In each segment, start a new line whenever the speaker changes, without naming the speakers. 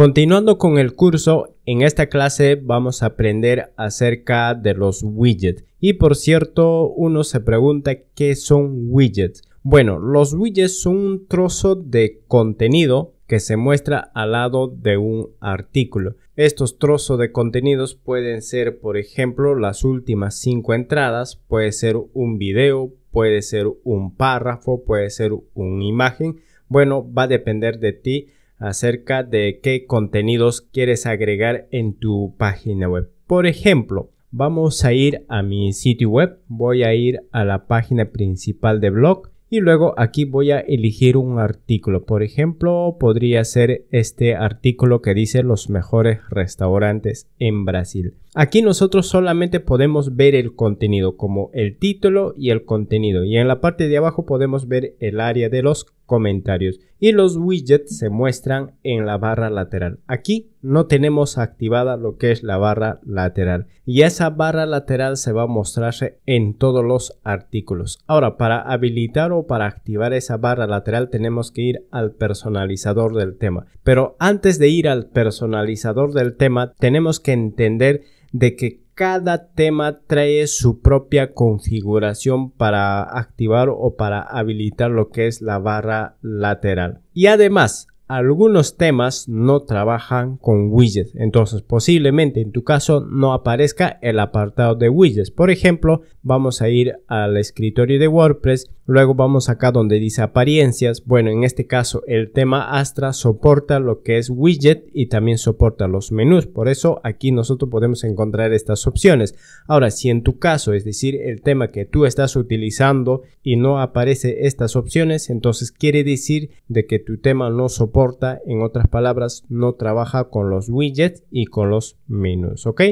Continuando con el curso, en esta clase vamos a aprender acerca de los widgets. Y por cierto, uno se pregunta qué son widgets. Bueno, los widgets son un trozo de contenido que se muestra al lado de un artículo. Estos trozos de contenidos pueden ser, por ejemplo, las últimas cinco entradas, puede ser un video, puede ser un párrafo, puede ser una imagen. Bueno, va a depender de ti acerca de qué contenidos quieres agregar en tu página web. Por ejemplo, vamos a ir a mi sitio web, voy a ir a la página principal de blog y luego aquí voy a elegir un artículo. Por ejemplo, podría ser este artículo que dice los mejores restaurantes en Brasil. Aquí nosotros solamente podemos ver el contenido como el título y el contenido y en la parte de abajo podemos ver el área de los comentarios y los widgets se muestran en la barra lateral. Aquí no tenemos activada lo que es la barra lateral y esa barra lateral se va a mostrarse en todos los artículos. Ahora para habilitar o para activar esa barra lateral tenemos que ir al personalizador del tema. Pero antes de ir al personalizador del tema tenemos que entender de que cada tema trae su propia configuración para activar o para habilitar lo que es la barra lateral. Y además, algunos temas no trabajan con widgets, entonces posiblemente en tu caso no aparezca el apartado de widgets. Por ejemplo, vamos a ir al escritorio de WordPress, luego vamos acá donde dice apariencias. Bueno, en este caso el tema Astra soporta lo que es widget y también soporta los menús, por eso aquí nosotros podemos encontrar estas opciones. Ahora, si en tu caso, es decir, el tema que tú estás utilizando y no aparece estas opciones, entonces quiere decir de que tu tema no soporta en otras palabras, no trabaja con los widgets y con los menús, ¿ok?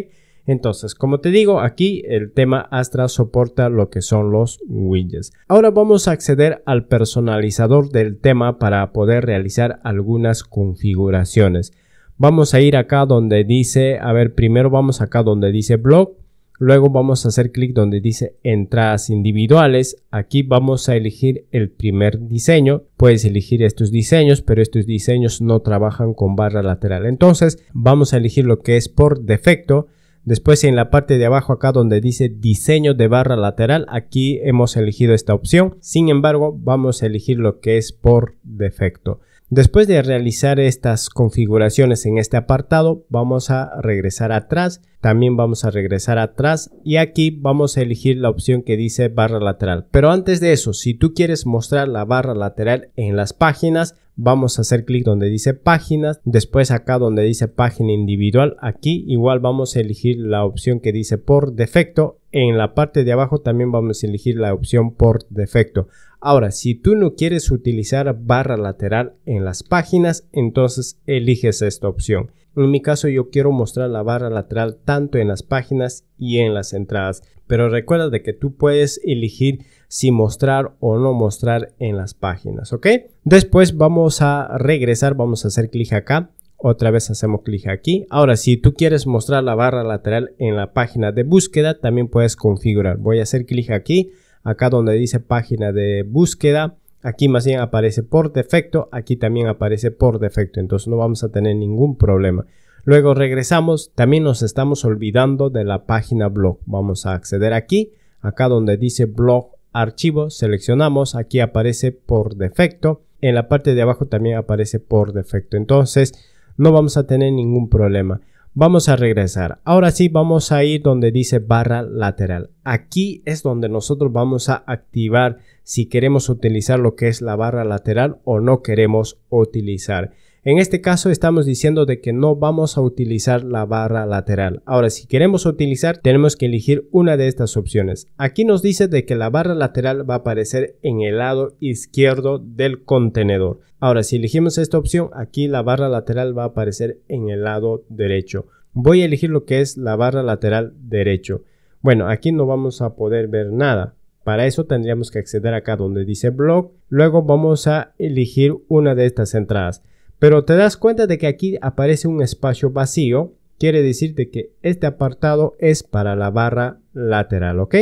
Entonces, como te digo, aquí el tema Astra soporta lo que son los widgets. Ahora vamos a acceder al personalizador del tema para poder realizar algunas configuraciones. Vamos a ir acá donde dice, a ver, primero vamos acá donde dice blog Luego vamos a hacer clic donde dice entradas individuales. Aquí vamos a elegir el primer diseño. Puedes elegir estos diseños, pero estos diseños no trabajan con barra lateral. Entonces vamos a elegir lo que es por defecto. Después en la parte de abajo acá donde dice diseño de barra lateral, aquí hemos elegido esta opción. Sin embargo, vamos a elegir lo que es por defecto. Después de realizar estas configuraciones en este apartado, vamos a regresar atrás. También vamos a regresar atrás y aquí vamos a elegir la opción que dice barra lateral. Pero antes de eso, si tú quieres mostrar la barra lateral en las páginas, vamos a hacer clic donde dice páginas, después acá donde dice página individual, aquí igual vamos a elegir la opción que dice por defecto, en la parte de abajo también vamos a elegir la opción por defecto. Ahora, si tú no quieres utilizar barra lateral en las páginas, entonces eliges esta opción. En mi caso yo quiero mostrar la barra lateral tanto en las páginas y en las entradas, pero recuerda de que tú puedes elegir si mostrar o no mostrar en las páginas, ¿ok? Después vamos a regresar, vamos a hacer clic acá. Otra vez hacemos clic aquí. Ahora, si tú quieres mostrar la barra lateral en la página de búsqueda, también puedes configurar. Voy a hacer clic aquí, acá donde dice página de búsqueda. Aquí más bien aparece por defecto, aquí también aparece por defecto, entonces no vamos a tener ningún problema. Luego regresamos, también nos estamos olvidando de la página blog. Vamos a acceder aquí, acá donde dice blog archivo, seleccionamos, aquí aparece por defecto, en la parte de abajo también aparece por defecto, entonces no vamos a tener ningún problema. Vamos a regresar. Ahora sí, vamos a ir donde dice barra lateral. Aquí es donde nosotros vamos a activar si queremos utilizar lo que es la barra lateral o no queremos utilizar. En este caso estamos diciendo de que no vamos a utilizar la barra lateral. Ahora, si queremos utilizar, tenemos que elegir una de estas opciones. Aquí nos dice de que la barra lateral va a aparecer en el lado izquierdo del contenedor. Ahora, si elegimos esta opción, aquí la barra lateral va a aparecer en el lado derecho. Voy a elegir lo que es la barra lateral derecho. Bueno, aquí no vamos a poder ver nada. Para eso tendríamos que acceder acá donde dice blog. Luego vamos a elegir una de estas entradas. Pero te das cuenta de que aquí aparece un espacio vacío, quiere decir que este apartado es para la barra lateral, ¿ok?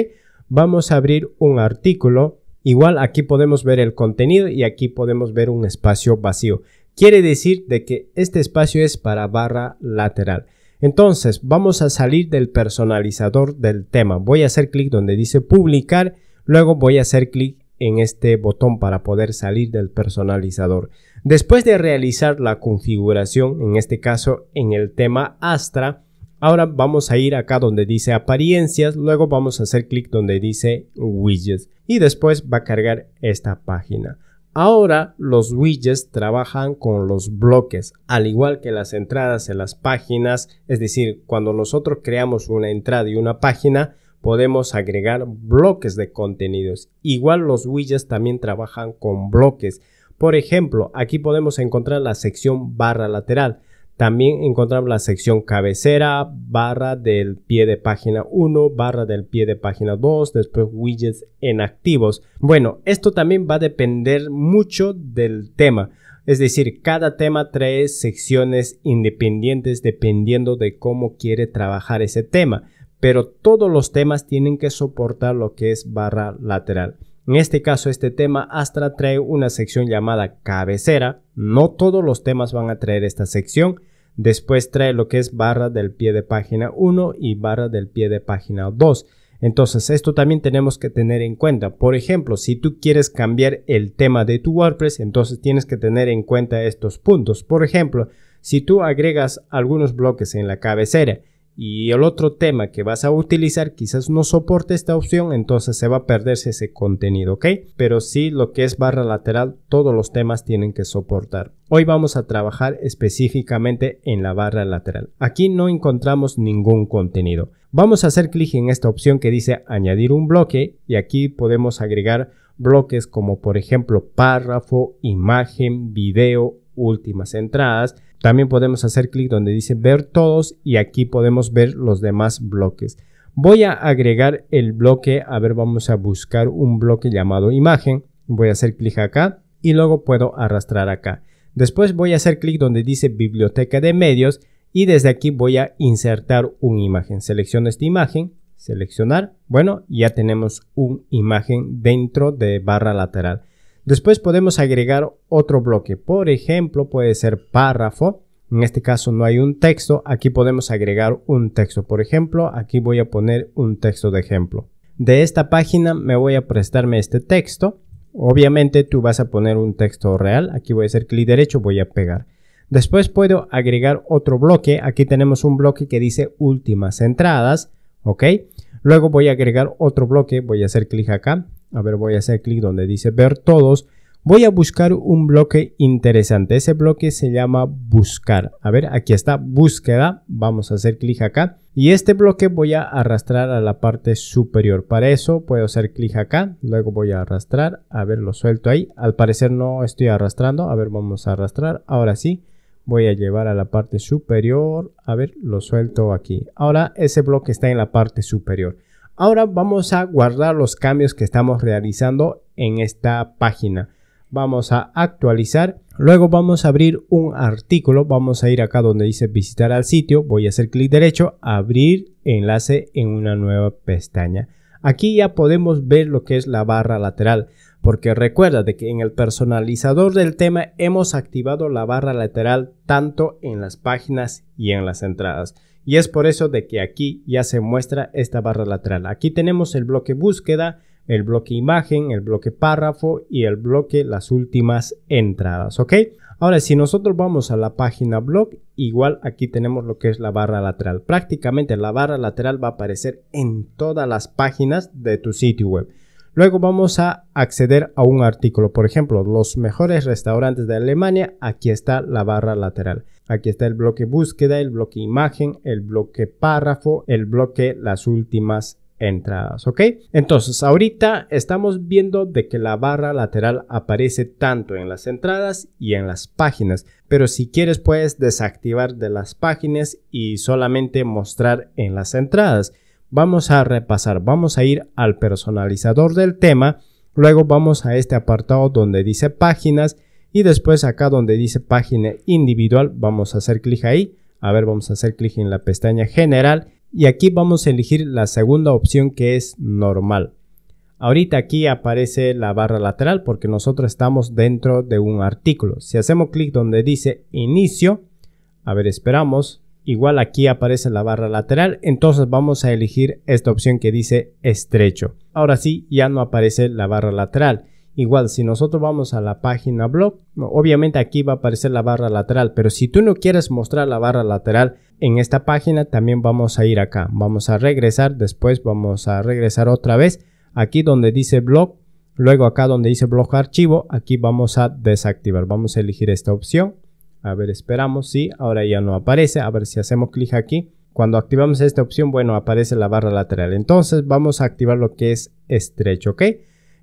Vamos a abrir un artículo, igual aquí podemos ver el contenido y aquí podemos ver un espacio vacío. Quiere decir de que este espacio es para barra lateral. Entonces vamos a salir del personalizador del tema. Voy a hacer clic donde dice publicar, luego voy a hacer clic en este botón para poder salir del personalizador. Después de realizar la configuración, en este caso en el tema Astra, ahora vamos a ir acá donde dice apariencias, luego vamos a hacer clic donde dice widgets y después va a cargar esta página. Ahora los widgets trabajan con los bloques, al igual que las entradas en las páginas, es decir, cuando nosotros creamos una entrada y una página, podemos agregar bloques de contenidos. Igual los widgets también trabajan con bloques. Por ejemplo, aquí podemos encontrar la sección barra lateral. También encontramos la sección cabecera, barra del pie de página 1, barra del pie de página 2, después widgets en activos. Bueno, esto también va a depender mucho del tema. Es decir, cada tema trae secciones independientes dependiendo de cómo quiere trabajar ese tema. Pero todos los temas tienen que soportar lo que es barra lateral. En este caso, este tema Astra trae una sección llamada cabecera. No todos los temas van a traer esta sección. Después trae lo que es barra del pie de página 1 y barra del pie de página 2. Entonces, esto también tenemos que tener en cuenta. Por ejemplo, si tú quieres cambiar el tema de tu WordPress, entonces tienes que tener en cuenta estos puntos. Por ejemplo, si tú agregas algunos bloques en la cabecera y el otro tema que vas a utilizar quizás no soporte esta opción, entonces se va a perderse ese contenido, ¿ok? Pero sí lo que es barra lateral, todos los temas tienen que soportar. Hoy vamos a trabajar específicamente en la barra lateral. Aquí no encontramos ningún contenido. Vamos a hacer clic en esta opción que dice añadir un bloque y aquí podemos agregar bloques como por ejemplo párrafo, imagen, video, últimas entradas, también podemos hacer clic donde dice ver todos y aquí podemos ver los demás bloques. Voy a agregar el bloque, a ver, vamos a buscar un bloque llamado imagen. Voy a hacer clic acá y luego puedo arrastrar acá. Después voy a hacer clic donde dice biblioteca de medios y desde aquí voy a insertar una imagen. Selecciono esta imagen, seleccionar. Bueno, ya tenemos una imagen dentro de barra lateral. Después podemos agregar otro bloque. Por ejemplo, puede ser párrafo. En este caso no hay un texto. Aquí podemos agregar un texto. Por ejemplo, aquí voy a poner un texto de ejemplo. De esta página me voy a prestarme este texto. Obviamente tú vas a poner un texto real. Aquí voy a hacer clic derecho, voy a pegar. Después puedo agregar otro bloque. Aquí tenemos un bloque que dice últimas entradas. ¿Ok? Luego voy a agregar otro bloque. Voy a hacer clic acá a ver, voy a hacer clic donde dice ver todos, voy a buscar un bloque interesante. Ese bloque se llama buscar. A ver, aquí está búsqueda. Vamos a hacer clic acá. Y este bloque voy a arrastrar a la parte superior. Para eso puedo hacer clic acá. Luego voy a arrastrar. A ver, lo suelto ahí. Al parecer no estoy arrastrando. A ver, vamos a arrastrar. Ahora sí. Voy a llevar a la parte superior. A ver, lo suelto aquí. Ahora ese bloque está en la parte superior. Ahora vamos a guardar los cambios que estamos realizando en esta página. Vamos a actualizar. Luego vamos a abrir un artículo. Vamos a ir acá donde dice visitar al sitio. Voy a hacer clic derecho, abrir enlace en una nueva pestaña. Aquí ya podemos ver lo que es la barra lateral, porque recuerda de que en el personalizador del tema hemos activado la barra lateral tanto en las páginas y en las entradas y es por eso de que aquí ya se muestra esta barra lateral. Aquí tenemos el bloque búsqueda, el bloque imagen, el bloque párrafo y el bloque las últimas entradas, ¿ok? Ahora, si nosotros vamos a la página blog, igual aquí tenemos lo que es la barra lateral. Prácticamente la barra lateral va a aparecer en todas las páginas de tu sitio web. Luego vamos a acceder a un artículo, por ejemplo, los mejores restaurantes de Alemania, aquí está la barra lateral. Aquí está el bloque búsqueda, el bloque imagen, el bloque párrafo, el bloque las últimas entradas, ¿ok? Entonces, ahorita estamos viendo de que la barra lateral aparece tanto en las entradas y en las páginas, pero si quieres puedes desactivar de las páginas y solamente mostrar en las entradas. Vamos a repasar, vamos a ir al personalizador del tema, luego vamos a este apartado donde dice páginas y después acá donde dice página individual vamos a hacer clic ahí. A ver, vamos a hacer clic en la pestaña general y aquí vamos a elegir la segunda opción que es normal. Ahorita aquí aparece la barra lateral porque nosotros estamos dentro de un artículo. Si hacemos clic donde dice inicio, a ver, esperamos, igual aquí aparece la barra lateral, entonces vamos a elegir esta opción que dice estrecho. Ahora sí, ya no aparece la barra lateral. Igual, si nosotros vamos a la página blog, obviamente aquí va a aparecer la barra lateral, pero si tú no quieres mostrar la barra lateral en esta página, también vamos a ir acá. Vamos a regresar, después vamos a regresar otra vez aquí donde dice blog, luego acá donde dice blog archivo, aquí vamos a desactivar. Vamos a elegir esta opción a ver, esperamos. Sí, ahora ya no aparece. A ver si hacemos clic aquí. Cuando activamos esta opción, bueno, aparece la barra lateral. Entonces vamos a activar lo que es estrecho, ¿ok?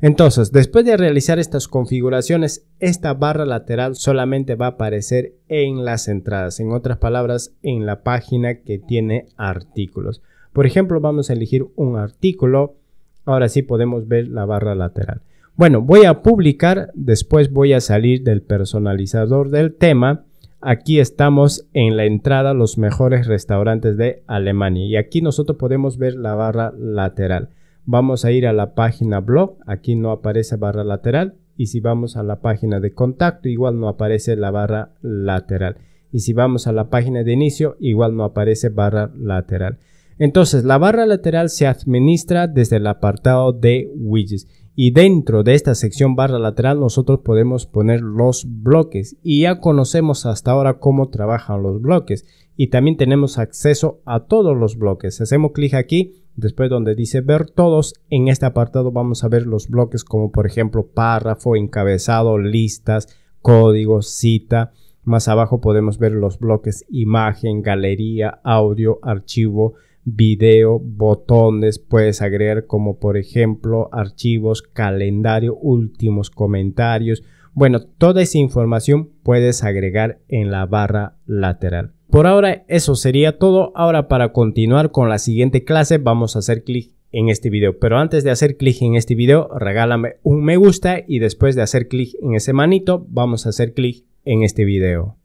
Entonces, después de realizar estas configuraciones, esta barra lateral solamente va a aparecer en las entradas, en otras palabras, en la página que tiene artículos. Por ejemplo, vamos a elegir un artículo. Ahora sí podemos ver la barra lateral. Bueno, voy a publicar, después voy a salir del personalizador del tema Aquí estamos en la entrada los mejores restaurantes de Alemania y aquí nosotros podemos ver la barra lateral. Vamos a ir a la página blog, aquí no aparece barra lateral y si vamos a la página de contacto igual no aparece la barra lateral y si vamos a la página de inicio igual no aparece barra lateral. Entonces la barra lateral se administra desde el apartado de widgets y dentro de esta sección barra lateral nosotros podemos poner los bloques y ya conocemos hasta ahora cómo trabajan los bloques y también tenemos acceso a todos los bloques hacemos clic aquí después donde dice ver todos en este apartado vamos a ver los bloques como por ejemplo párrafo encabezado listas código cita más abajo podemos ver los bloques imagen galería audio archivo video, botones, puedes agregar como por ejemplo archivos, calendario, últimos comentarios. Bueno, toda esa información puedes agregar en la barra lateral. Por ahora eso sería todo. Ahora para continuar con la siguiente clase vamos a hacer clic en este video. Pero antes de hacer clic en este video, regálame un me gusta y después de hacer clic en ese manito, vamos a hacer clic en este video.